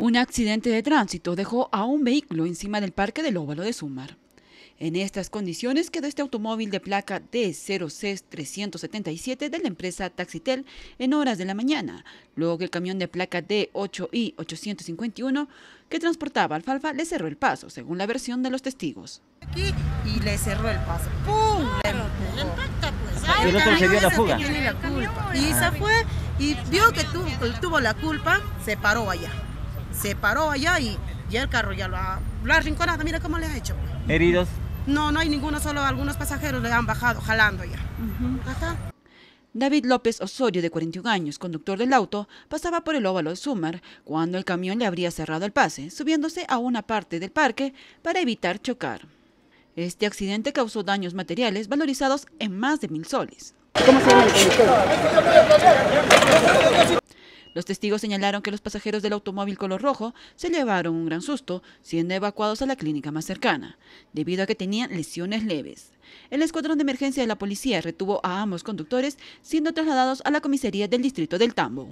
Un accidente de tránsito dejó a un vehículo encima del parque del óvalo de Sumar. En estas condiciones quedó este automóvil de placa d 0 377 de la empresa Taxitel en horas de la mañana, luego que el camión de placa D8I851 que transportaba alfalfa le cerró el paso, según la versión de los testigos. Aquí y le cerró el paso. ¡Pum! impacta, pues. la fuga. Y se fue y vio que tuvo la culpa, se paró allá se paró allá y ya el carro ya lo ha, mira cómo le ha hecho. Pues. ¿Heridos? No, no hay ninguno, solo algunos pasajeros le han bajado, jalando ya. David López Osorio, de 41 años, conductor del auto, pasaba por el óvalo de Sumar cuando el camión le habría cerrado el pase, subiéndose a una parte del parque para evitar chocar. Este accidente causó daños materiales valorizados en más de mil soles. ¿Cómo se el conductor? Los testigos señalaron que los pasajeros del automóvil color rojo se llevaron un gran susto, siendo evacuados a la clínica más cercana, debido a que tenían lesiones leves. El escuadrón de emergencia de la policía retuvo a ambos conductores, siendo trasladados a la comisaría del distrito del Tambo.